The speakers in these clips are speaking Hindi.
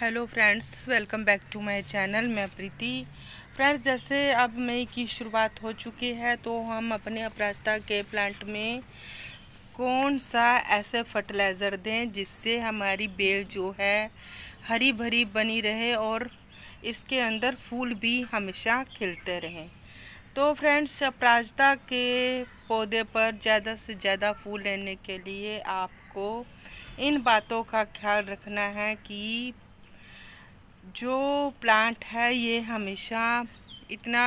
hello friends welcome back to my channel मैं प्रीति फ्रेंड्स जैसे अब मई की शुरुआत हो चुकी है तो हम अपने अपराजता के प्लांट में कौन सा ऐसे फर्टिलाइज़र दें जिससे हमारी बेल जो है हरी भरी बनी रहे और इसके अंदर फूल भी हमेशा खिलते रहें तो फ्रेंड्स अपराजता के पौधे पर ज़्यादा से ज़्यादा फूल लेने के लिए आपको इन बातों का ख्याल रखना है कि जो प्लांट है ये हमेशा इतना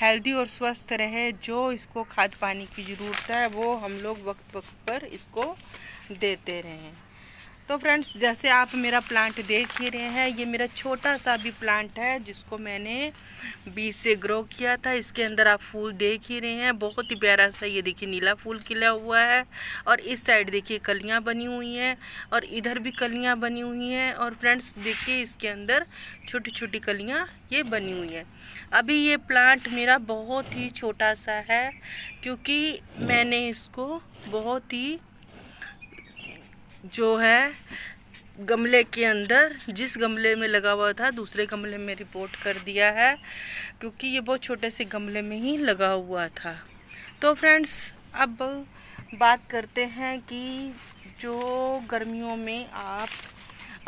हेल्दी और स्वस्थ रहे जो इसको खाद पानी की ज़रूरत है वो हम लोग वक्त वक्त पर इसको देते रहें तो फ्रेंड्स जैसे आप मेरा प्लांट देख ही रहे हैं ये मेरा छोटा सा भी प्लांट है जिसको मैंने बीज से ग्रो किया था इसके अंदर आप फूल देख ही रहे हैं बहुत ही प्यारा सा ये देखिए नीला फूल खिला हुआ है और इस साइड देखिए कलियाँ बनी हुई हैं और इधर भी कलियाँ बनी हुई हैं और फ्रेंड्स देखिए इसके अंदर छोटी छोटी कलियाँ ये बनी हुई हैं अभी ये प्लांट मेरा बहुत ही छोटा सा है क्योंकि मैंने इसको बहुत ही जो है गमले के अंदर जिस गमले में लगा हुआ था दूसरे गमले में रिपोर्ट कर दिया है क्योंकि ये बहुत छोटे से गमले में ही लगा हुआ था तो फ्रेंड्स अब बात करते हैं कि जो गर्मियों में आप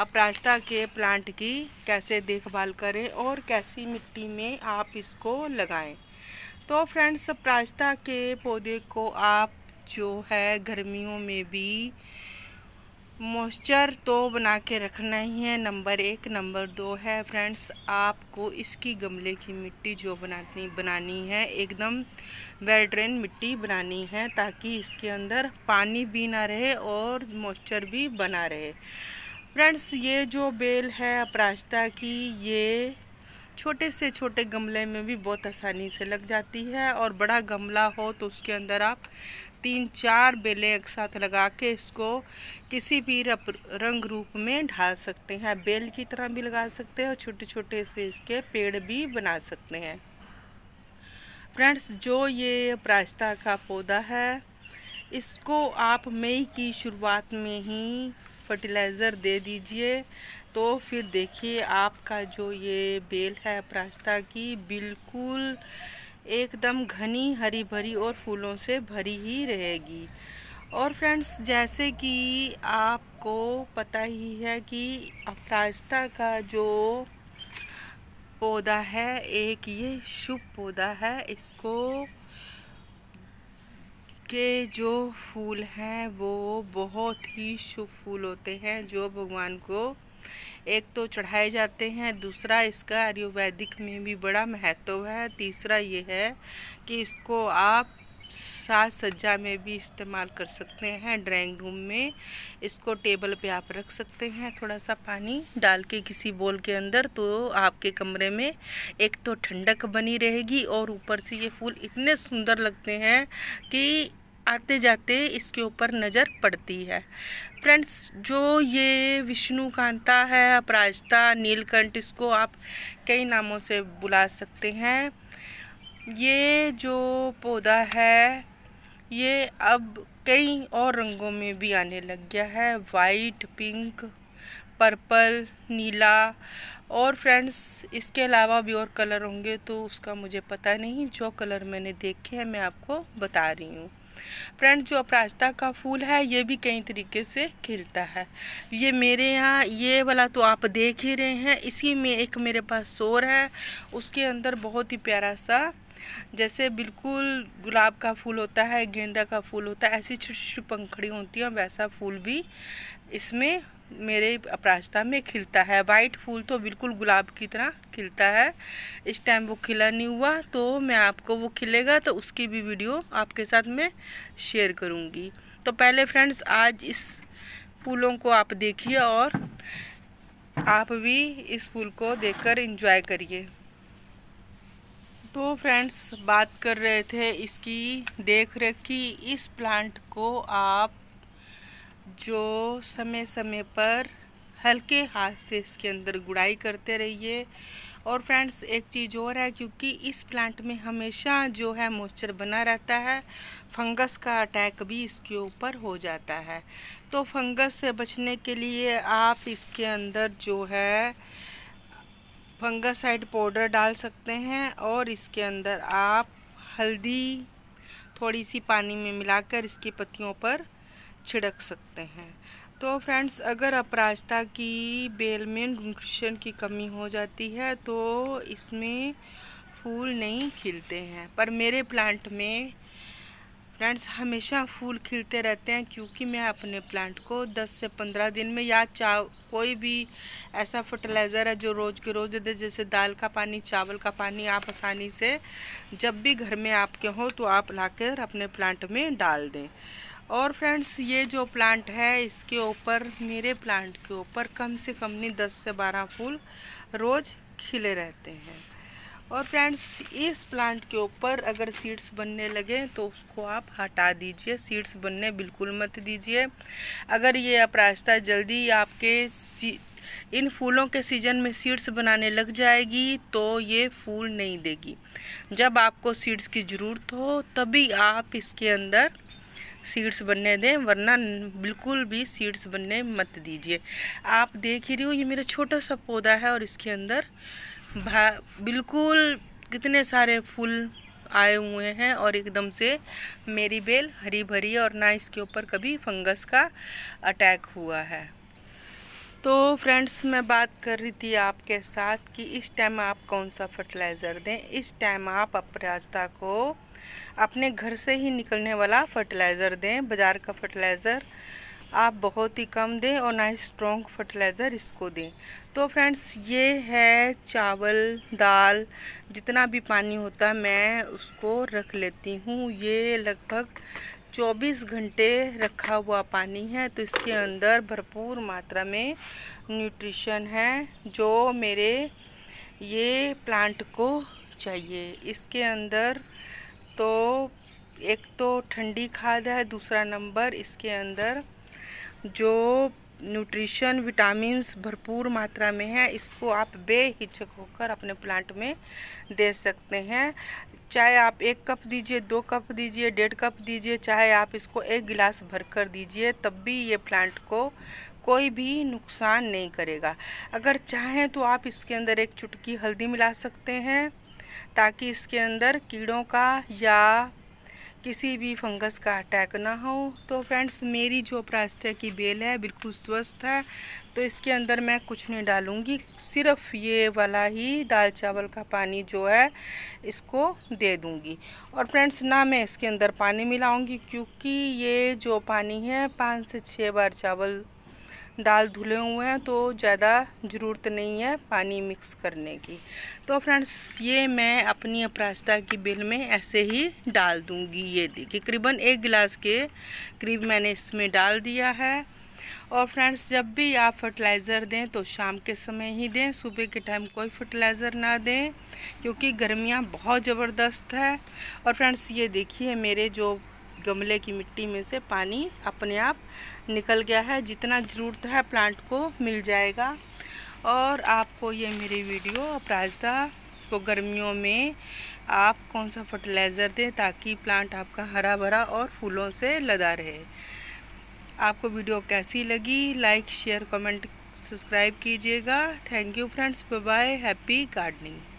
अपराजता के प्लांट की कैसे देखभाल करें और कैसी मिट्टी में आप इसको लगाएं तो फ्रेंड्स अपराजता के पौधे को आप जो है गर्मियों में भी मॉइस्चर तो बना के रखना ही है नंबर एक नंबर दो है फ्रेंड्स आपको इसकी गमले की मिट्टी जो बनानी बनानी है एकदम वेल ड्रेन मिट्टी बनानी है ताकि इसके अंदर पानी भी ना रहे और मॉइस्चर भी बना रहे फ्रेंड्स ये जो बेल है अपराजता की ये छोटे से छोटे गमले में भी बहुत आसानी से लग जाती है और बड़ा गमला हो तो उसके अंदर आप तीन चार बेलें एक साथ लगा के इसको किसी भी रंग रूप में ढाल सकते हैं बेल की तरह भी लगा सकते हैं और छोटे छोटे से इसके पेड़ भी बना सकते हैं फ्रेंड्स जो ये प्रास्ता का पौधा है इसको आप मई की शुरुआत में ही फर्टिलाइज़र दे दीजिए तो फिर देखिए आपका जो ये बेल है प्रास्ता की बिल्कुल एकदम घनी हरी भरी और फूलों से भरी ही रहेगी और फ्रेंड्स जैसे कि आपको पता ही है कि अपराजता का जो पौधा है एक ये शुभ पौधा है इसको के जो फूल हैं वो बहुत ही शुभ फूल होते हैं जो भगवान को एक तो चढ़ाए जाते हैं दूसरा इसका आयुर्वैदिक में भी बड़ा महत्व है तीसरा ये है कि इसको आप साज सज्जा में भी इस्तेमाल कर सकते हैं ड्राइंग रूम में इसको टेबल पे आप रख सकते हैं थोड़ा सा पानी डाल के किसी बोल के अंदर तो आपके कमरे में एक तो ठंडक बनी रहेगी और ऊपर से ये फूल इतने सुंदर लगते हैं कि आते जाते इसके ऊपर नज़र पड़ती है फ्रेंड्स जो ये विष्णु कांता है अपराजता नीलकंठ इसको आप कई नामों से बुला सकते हैं ये जो पौधा है ये अब कई और रंगों में भी आने लग गया है वाइट पिंक पर्पल नीला और फ्रेंड्स इसके अलावा भी और कलर होंगे तो उसका मुझे पता नहीं जो कलर मैंने देखे हैं मैं आपको बता रही हूँ फ्रेंड जो अपराजता का फूल है ये भी कई तरीके से खिलता है ये मेरे यहाँ ये वाला तो आप देख ही रहे हैं इसी में एक मेरे पास सोर है उसके अंदर बहुत ही प्यारा सा जैसे बिल्कुल गुलाब का फूल होता है गेंदा का फूल होता है ऐसी छोटी छोटी पंखड़ी होती है वैसा फूल भी इसमें मेरे अपराजता में खिलता है वाइट फूल तो बिल्कुल गुलाब की तरह खिलता है इस टाइम वो खिला नहीं हुआ तो मैं आपको वो खिलेगा तो उसकी भी वीडियो आपके साथ मैं शेयर करूँगी तो पहले फ्रेंड्स आज इस फूलों को आप देखिए और आप भी इस फूल को देखकर एंजॉय करिए तो फ्रेंड्स बात कर रहे थे इसकी देख रेख की इस प्लांट को आप जो समय समय पर हल्के हाथ से इसके अंदर गुड़ाई करते रहिए और फ्रेंड्स एक चीज़ और है क्योंकि इस प्लांट में हमेशा जो है मॉइस्चर बना रहता है फंगस का अटैक भी इसके ऊपर हो जाता है तो फंगस से बचने के लिए आप इसके अंदर जो है फंगसाइड पाउडर डाल सकते हैं और इसके अंदर आप हल्दी थोड़ी सी पानी में मिलाकर इसकी पत्तियों पर छिड़क सकते हैं तो फ्रेंड्स अगर अपराजता की बेल में न्यूट्रिशन की कमी हो जाती है तो इसमें फूल नहीं खिलते हैं पर मेरे प्लांट में फ्रेंड्स हमेशा फूल खिलते रहते हैं क्योंकि मैं अपने प्लांट को 10 से 15 दिन में या चा कोई भी ऐसा फर्टिलाइज़र है जो रोज़ के रोज़ दे दे जैसे दाल का पानी चावल का पानी आप आसानी से जब भी घर में आपके हो तो आप लाकर अपने प्लांट में डाल दें और फ्रेंड्स ये जो प्लांट है इसके ऊपर मेरे प्लांट के ऊपर कम से कम नहीं दस से बारह फूल रोज़ खिले रहते हैं और फ्रेंड्स इस प्लांट के ऊपर अगर सीड्स बनने लगे तो उसको आप हटा दीजिए सीड्स बनने बिल्कुल मत दीजिए अगर ये रास्ता जल्दी आपके इन फूलों के सीजन में सीड्स बनाने लग जाएगी तो ये फूल नहीं देगी जब आपको सीड्स की ज़रूरत हो तभी आप इसके अंदर सीड्स बनने दें वरना बिल्कुल भी सीड्स बनने मत दीजिए आप देख ही रही हो ये मेरा छोटा सा पौधा है और इसके अंदर भा बिल्कुल कितने सारे फूल आए हुए हैं और एकदम से मेरी बेल हरी भरी और ना इसके ऊपर कभी फंगस का अटैक हुआ है तो फ्रेंड्स मैं बात कर रही थी आपके साथ कि इस टाइम आप कौन सा फर्टिलाइज़र दें इस टाइम आप अपराजता को अपने घर से ही निकलने वाला फर्टिलाइज़र दें बाज़ार का फर्टिलाइज़र आप बहुत ही कम दें और ना ही स्ट्रॉन्ग फर्टिलाइज़र इसको दें तो फ्रेंड्स ये है चावल दाल जितना भी पानी होता है मैं उसको रख लेती हूँ ये लगभग 24 घंटे रखा हुआ पानी है तो इसके अंदर भरपूर मात्रा में न्यूट्रिशन है जो मेरे ये प्लांट को चाहिए इसके अंदर तो एक तो ठंडी खाद है दूसरा नंबर इसके अंदर जो न्यूट्रिशन विटामिन्स भरपूर मात्रा में है इसको आप बेहिचक होकर अपने प्लांट में दे सकते हैं चाहे आप एक कप दीजिए दो कप दीजिए डेढ़ कप दीजिए चाहे आप इसको एक गिलास भर कर दीजिए तब भी ये प्लांट को कोई भी नुकसान नहीं करेगा अगर चाहें तो आप इसके अंदर एक चुटकी हल्दी मिला सकते हैं ताकि इसके अंदर कीड़ों का या किसी भी फंगस का अटैक ना हो तो फ्रेंड्स मेरी जो प्रास्थ्य की बेल है बिल्कुल स्वस्थ है तो इसके अंदर मैं कुछ नहीं डालूँगी सिर्फ ये वाला ही दाल चावल का पानी जो है इसको दे दूँगी और फ्रेंड्स ना मैं इसके अंदर पानी मिलाऊँगी क्योंकि ये जो पानी है पाँच से छः बार चावल दाल धुले हुए हैं तो ज़्यादा ज़रूरत नहीं है पानी मिक्स करने की तो फ्रेंड्स ये मैं अपनी अपराजता की बिल में ऐसे ही डाल दूँगी ये देखिए करीबन एक गिलास के करीब मैंने इसमें डाल दिया है और फ्रेंड्स जब भी आप फर्टिलाइज़र दें तो शाम के समय ही दें सुबह के टाइम कोई फर्टिलाइज़र ना दें क्योंकि गर्मियाँ बहुत ज़बरदस्त है और फ्रेंड्स ये देखिए मेरे जो गमले की मिट्टी में से पानी अपने आप निकल गया है जितना ज़रूरत है प्लांट को मिल जाएगा और आपको ये मेरी वीडियो अपराजदा को गर्मियों में आप कौन सा फर्टिलाइज़र दें ताकि प्लांट आपका हरा भरा और फूलों से लदा रहे आपको वीडियो कैसी लगी लाइक शेयर कमेंट सब्सक्राइब कीजिएगा thank you friends bye bye happy gardening